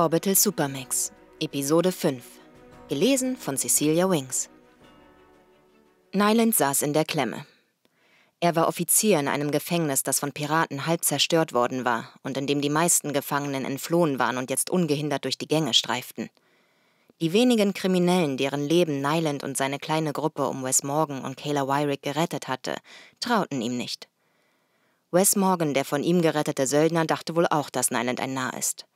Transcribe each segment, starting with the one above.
Orbital Supermix, Episode 5. Gelesen von Cecilia Wings. Nyland saß in der Klemme. Er war Offizier in einem Gefängnis, das von Piraten halb zerstört worden war und in dem die meisten Gefangenen entflohen waren und jetzt ungehindert durch die Gänge streiften. Die wenigen Kriminellen, deren Leben Nyland und seine kleine Gruppe um Wes Morgan und Kayla Wyrick gerettet hatte, trauten ihm nicht. Wes Morgan, der von ihm gerettete Söldner, dachte wohl auch, dass Nyland ein Narr ist.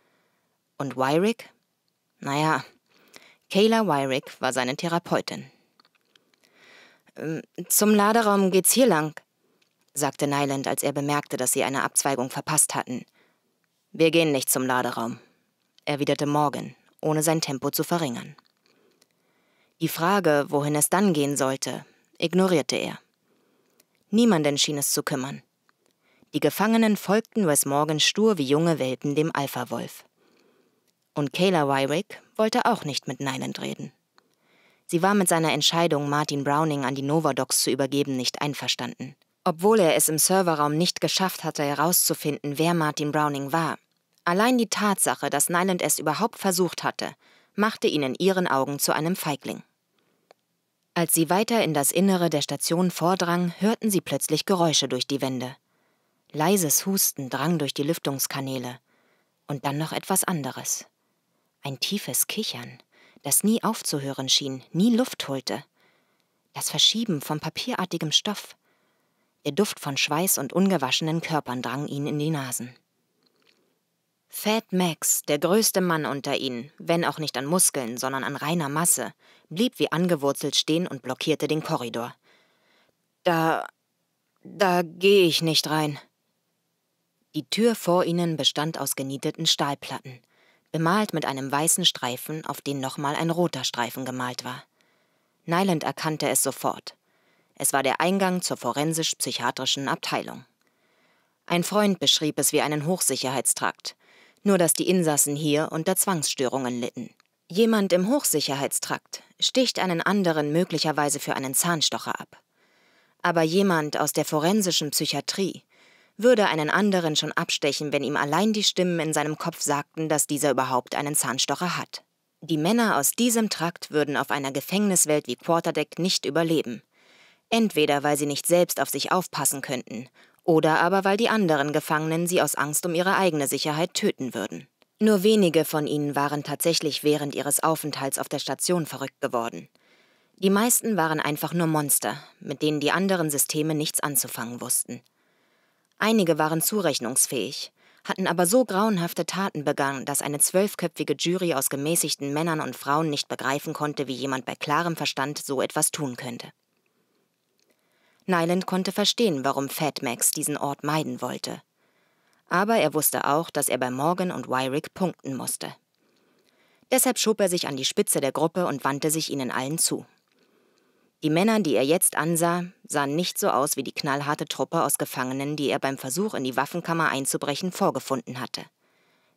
Und Wyrick? Naja, Kayla Wyrick war seine Therapeutin. Ähm, zum Laderaum geht's hier lang, sagte Nyland, als er bemerkte, dass sie eine Abzweigung verpasst hatten. Wir gehen nicht zum Laderaum, erwiderte Morgan, ohne sein Tempo zu verringern. Die Frage, wohin es dann gehen sollte, ignorierte er. Niemanden schien es zu kümmern. Die Gefangenen folgten Wes Morgan stur wie junge Welpen dem Alpha-Wolf. Und Kayla Wyrick wollte auch nicht mit Neiland reden. Sie war mit seiner Entscheidung, Martin Browning an die Novadocs zu übergeben, nicht einverstanden. Obwohl er es im Serverraum nicht geschafft hatte, herauszufinden, wer Martin Browning war. Allein die Tatsache, dass Neiland es überhaupt versucht hatte, machte ihn in ihren Augen zu einem Feigling. Als sie weiter in das Innere der Station vordrang, hörten sie plötzlich Geräusche durch die Wände. Leises Husten drang durch die Lüftungskanäle. Und dann noch etwas anderes. Ein tiefes Kichern, das nie aufzuhören schien, nie Luft holte. Das Verschieben von papierartigem Stoff. Der Duft von Schweiß und ungewaschenen Körpern drang ihnen in die Nasen. Fat Max, der größte Mann unter ihnen, wenn auch nicht an Muskeln, sondern an reiner Masse, blieb wie angewurzelt stehen und blockierte den Korridor. Da. da gehe ich nicht rein. Die Tür vor ihnen bestand aus genieteten Stahlplatten bemalt mit einem weißen Streifen, auf den nochmal ein roter Streifen gemalt war. Nyland erkannte es sofort. Es war der Eingang zur forensisch-psychiatrischen Abteilung. Ein Freund beschrieb es wie einen Hochsicherheitstrakt, nur dass die Insassen hier unter Zwangsstörungen litten. Jemand im Hochsicherheitstrakt sticht einen anderen möglicherweise für einen Zahnstocher ab. Aber jemand aus der forensischen Psychiatrie würde einen anderen schon abstechen, wenn ihm allein die Stimmen in seinem Kopf sagten, dass dieser überhaupt einen Zahnstocher hat. Die Männer aus diesem Trakt würden auf einer Gefängniswelt wie Quarterdeck nicht überleben. Entweder weil sie nicht selbst auf sich aufpassen könnten, oder aber weil die anderen Gefangenen sie aus Angst um ihre eigene Sicherheit töten würden. Nur wenige von ihnen waren tatsächlich während ihres Aufenthalts auf der Station verrückt geworden. Die meisten waren einfach nur Monster, mit denen die anderen Systeme nichts anzufangen wussten. Einige waren zurechnungsfähig, hatten aber so grauenhafte Taten begangen, dass eine zwölfköpfige Jury aus gemäßigten Männern und Frauen nicht begreifen konnte, wie jemand bei klarem Verstand so etwas tun könnte. Nyland konnte verstehen, warum Fat Max diesen Ort meiden wollte. Aber er wusste auch, dass er bei Morgan und Wyrick punkten musste. Deshalb schob er sich an die Spitze der Gruppe und wandte sich ihnen allen zu. Die Männer, die er jetzt ansah, sahen nicht so aus wie die knallharte Truppe aus Gefangenen, die er beim Versuch, in die Waffenkammer einzubrechen, vorgefunden hatte.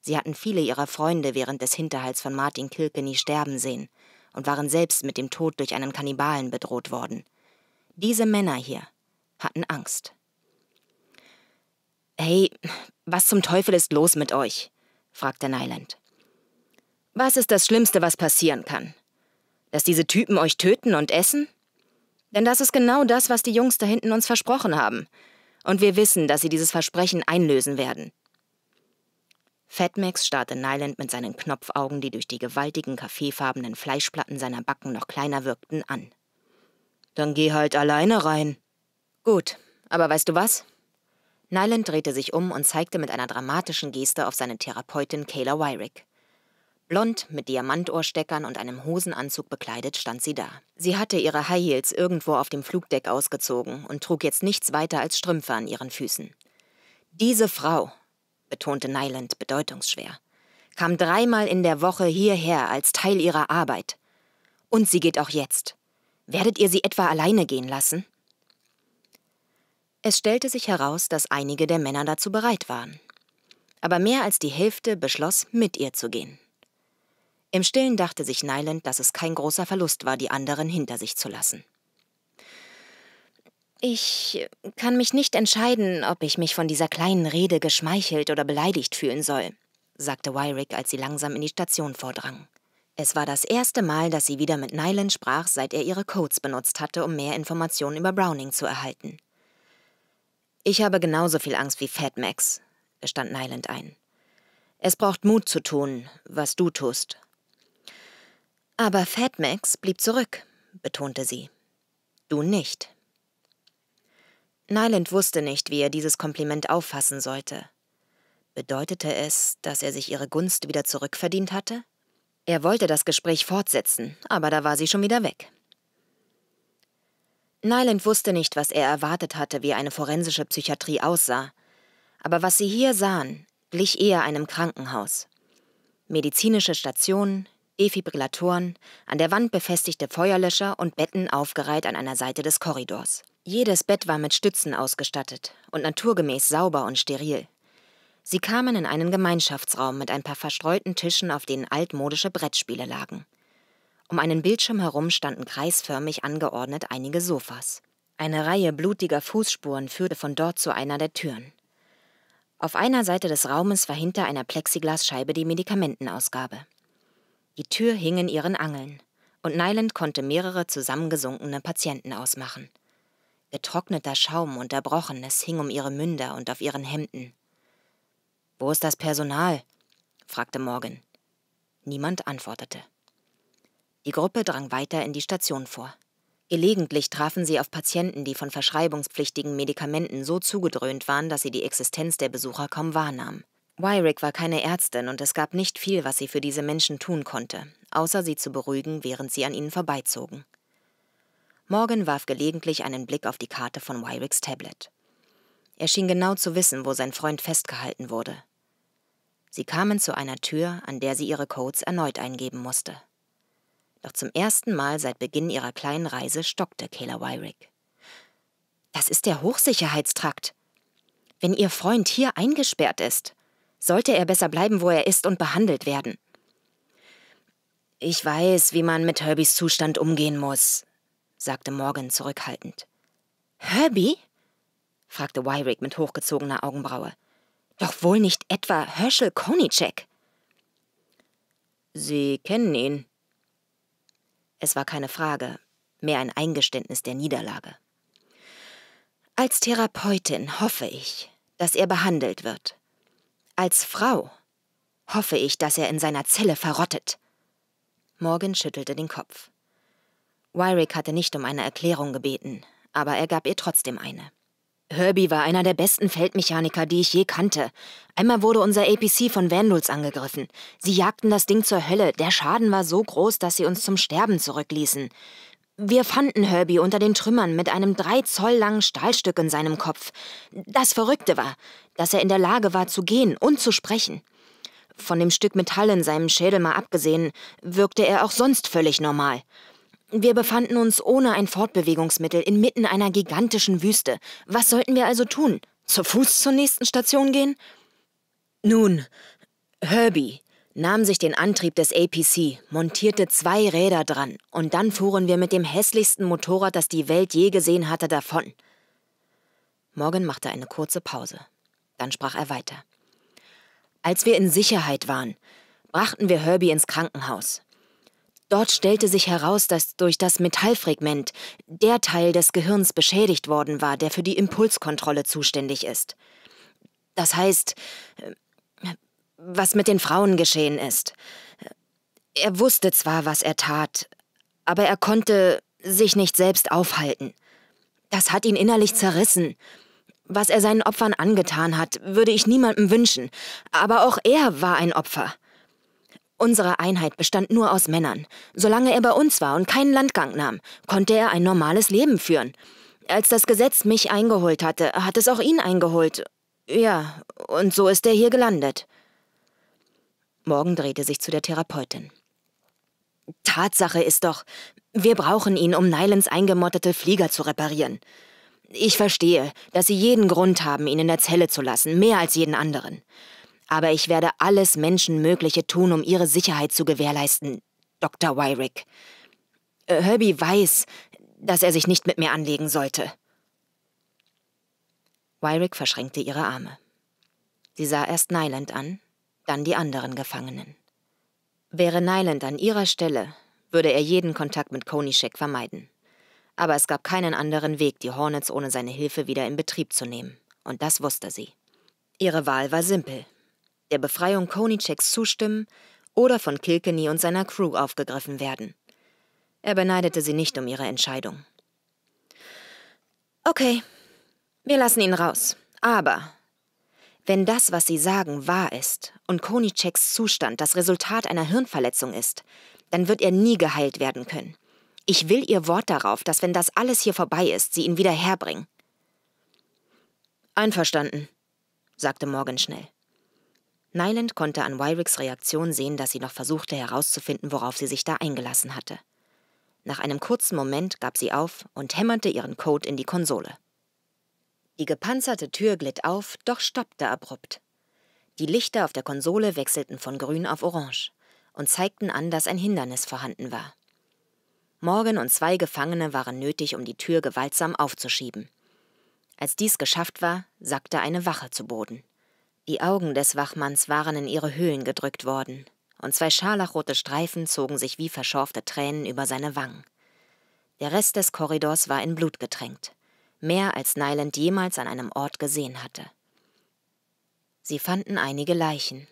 Sie hatten viele ihrer Freunde während des Hinterhalts von Martin Kilkenny sterben sehen und waren selbst mit dem Tod durch einen Kannibalen bedroht worden. Diese Männer hier hatten Angst. Hey, was zum Teufel ist los mit euch? fragte Nyland. Was ist das Schlimmste, was passieren kann? Dass diese Typen euch töten und essen? Denn das ist genau das, was die Jungs da hinten uns versprochen haben. Und wir wissen, dass sie dieses Versprechen einlösen werden. Fatmax starrte Nyland mit seinen Knopfaugen, die durch die gewaltigen kaffeefarbenen Fleischplatten seiner Backen noch kleiner wirkten, an. Dann geh halt alleine rein. Gut, aber weißt du was? Nyland drehte sich um und zeigte mit einer dramatischen Geste auf seine Therapeutin Kayla Wyrick. Blond, mit Diamantohrsteckern und einem Hosenanzug bekleidet stand sie da. Sie hatte ihre High Heels irgendwo auf dem Flugdeck ausgezogen und trug jetzt nichts weiter als Strümpfe an ihren Füßen. Diese Frau, betonte Nyland bedeutungsschwer, kam dreimal in der Woche hierher als Teil ihrer Arbeit. Und sie geht auch jetzt. Werdet ihr sie etwa alleine gehen lassen? Es stellte sich heraus, dass einige der Männer dazu bereit waren. Aber mehr als die Hälfte beschloss, mit ihr zu gehen. Im Stillen dachte sich Nyland, dass es kein großer Verlust war, die anderen hinter sich zu lassen. Ich kann mich nicht entscheiden, ob ich mich von dieser kleinen Rede geschmeichelt oder beleidigt fühlen soll, sagte Wyrick, als sie langsam in die Station vordrang. Es war das erste Mal, dass sie wieder mit Nyland sprach, seit er ihre Codes benutzt hatte, um mehr Informationen über Browning zu erhalten. Ich habe genauso viel Angst wie Fat Max, gestand Nyland ein. Es braucht Mut zu tun, was du tust. Aber Fat Max blieb zurück, betonte sie. Du nicht. Nyland wusste nicht, wie er dieses Kompliment auffassen sollte. Bedeutete es, dass er sich ihre Gunst wieder zurückverdient hatte? Er wollte das Gespräch fortsetzen, aber da war sie schon wieder weg. Nyland wusste nicht, was er erwartet hatte, wie eine forensische Psychiatrie aussah. Aber was sie hier sahen, glich eher einem Krankenhaus. Medizinische Stationen, Defibrillatoren, an der Wand befestigte Feuerlöscher und Betten aufgereiht an einer Seite des Korridors. Jedes Bett war mit Stützen ausgestattet und naturgemäß sauber und steril. Sie kamen in einen Gemeinschaftsraum mit ein paar verstreuten Tischen, auf denen altmodische Brettspiele lagen. Um einen Bildschirm herum standen kreisförmig angeordnet einige Sofas. Eine Reihe blutiger Fußspuren führte von dort zu einer der Türen. Auf einer Seite des Raumes war hinter einer Plexiglasscheibe die Medikamentenausgabe. Die Tür hing in ihren Angeln und Nyland konnte mehrere zusammengesunkene Patienten ausmachen. Getrockneter Schaum und Erbrochenes hing um ihre Münder und auf ihren Hemden. Wo ist das Personal? fragte Morgan. Niemand antwortete. Die Gruppe drang weiter in die Station vor. Gelegentlich trafen sie auf Patienten, die von verschreibungspflichtigen Medikamenten so zugedröhnt waren, dass sie die Existenz der Besucher kaum wahrnahmen. Wyrick war keine Ärztin und es gab nicht viel, was sie für diese Menschen tun konnte, außer sie zu beruhigen, während sie an ihnen vorbeizogen. Morgan warf gelegentlich einen Blick auf die Karte von Wyricks Tablet. Er schien genau zu wissen, wo sein Freund festgehalten wurde. Sie kamen zu einer Tür, an der sie ihre Codes erneut eingeben musste. Doch zum ersten Mal seit Beginn ihrer kleinen Reise stockte Kayla Wyrick. Das ist der Hochsicherheitstrakt. Wenn ihr Freund hier eingesperrt ist, sollte er besser bleiben, wo er ist und behandelt werden. Ich weiß, wie man mit Herbys Zustand umgehen muss, sagte Morgan zurückhaltend. Herbie? fragte Wyrick mit hochgezogener Augenbraue. Doch wohl nicht etwa Herschel Konicek. Sie kennen ihn. Es war keine Frage, mehr ein Eingeständnis der Niederlage. Als Therapeutin hoffe ich, dass er behandelt wird. Als Frau hoffe ich, dass er in seiner Zelle verrottet. Morgan schüttelte den Kopf. Wyrick hatte nicht um eine Erklärung gebeten, aber er gab ihr trotzdem eine. Herbie war einer der besten Feldmechaniker, die ich je kannte. Einmal wurde unser APC von Vandals angegriffen. Sie jagten das Ding zur Hölle. Der Schaden war so groß, dass sie uns zum Sterben zurückließen. Wir fanden Herbie unter den Trümmern mit einem drei Zoll langen Stahlstück in seinem Kopf. Das Verrückte war, dass er in der Lage war zu gehen und zu sprechen. Von dem Stück Metall in seinem Schädel mal abgesehen, wirkte er auch sonst völlig normal. Wir befanden uns ohne ein Fortbewegungsmittel inmitten einer gigantischen Wüste. Was sollten wir also tun? Zu Fuß zur nächsten Station gehen? Nun, Herbie, nahm sich den Antrieb des APC, montierte zwei Räder dran und dann fuhren wir mit dem hässlichsten Motorrad, das die Welt je gesehen hatte, davon. Morgan machte eine kurze Pause. Dann sprach er weiter. Als wir in Sicherheit waren, brachten wir Herbie ins Krankenhaus. Dort stellte sich heraus, dass durch das Metallfragment der Teil des Gehirns beschädigt worden war, der für die Impulskontrolle zuständig ist. Das heißt, was mit den Frauen geschehen ist. Er wusste zwar, was er tat, aber er konnte sich nicht selbst aufhalten. Das hat ihn innerlich zerrissen. Was er seinen Opfern angetan hat, würde ich niemandem wünschen, aber auch er war ein Opfer. Unsere Einheit bestand nur aus Männern. Solange er bei uns war und keinen Landgang nahm, konnte er ein normales Leben führen. Als das Gesetz mich eingeholt hatte, hat es auch ihn eingeholt. Ja, und so ist er hier gelandet. Morgan drehte sich zu der Therapeutin. Tatsache ist doch, wir brauchen ihn, um Nylans eingemottete Flieger zu reparieren. Ich verstehe, dass Sie jeden Grund haben, ihn in der Zelle zu lassen, mehr als jeden anderen. Aber ich werde alles Menschenmögliche tun, um Ihre Sicherheit zu gewährleisten, Dr. Wyrick. Äh, Herbie weiß, dass er sich nicht mit mir anlegen sollte. Wyrick verschränkte ihre Arme. Sie sah erst Nyland an, dann die anderen Gefangenen. Wäre Nyland an ihrer Stelle, würde er jeden Kontakt mit Konischek vermeiden. Aber es gab keinen anderen Weg, die Hornets ohne seine Hilfe wieder in Betrieb zu nehmen. Und das wusste sie. Ihre Wahl war simpel. Der Befreiung Konicheks zustimmen oder von Kilkenny und seiner Crew aufgegriffen werden. Er beneidete sie nicht um ihre Entscheidung. Okay, wir lassen ihn raus. Aber wenn das, was Sie sagen, wahr ist und Konitscheks Zustand das Resultat einer Hirnverletzung ist, dann wird er nie geheilt werden können. Ich will Ihr Wort darauf, dass wenn das alles hier vorbei ist, Sie ihn wieder herbringen. Einverstanden, sagte Morgan schnell. Nyland konnte an Wyricks Reaktion sehen, dass sie noch versuchte herauszufinden, worauf sie sich da eingelassen hatte. Nach einem kurzen Moment gab sie auf und hämmerte ihren Code in die Konsole. Die gepanzerte Tür glitt auf, doch stoppte abrupt. Die Lichter auf der Konsole wechselten von grün auf orange und zeigten an, dass ein Hindernis vorhanden war. Morgan und zwei Gefangene waren nötig, um die Tür gewaltsam aufzuschieben. Als dies geschafft war, sackte eine Wache zu Boden. Die Augen des Wachmanns waren in ihre Höhlen gedrückt worden, und zwei scharlachrote Streifen zogen sich wie verschorfte Tränen über seine Wangen. Der Rest des Korridors war in Blut getränkt mehr als Nyland jemals an einem Ort gesehen hatte. Sie fanden einige Leichen,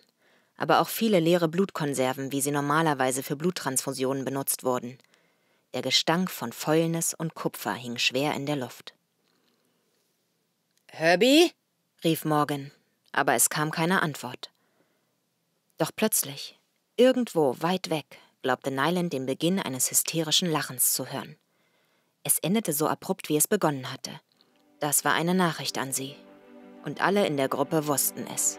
aber auch viele leere Blutkonserven, wie sie normalerweise für Bluttransfusionen benutzt wurden. Der Gestank von Fäulnis und Kupfer hing schwer in der Luft. Herbie? rief Morgan, aber es kam keine Antwort. Doch plötzlich, irgendwo weit weg, glaubte Nyland den Beginn eines hysterischen Lachens zu hören. Es endete so abrupt, wie es begonnen hatte. Das war eine Nachricht an sie. Und alle in der Gruppe wussten es.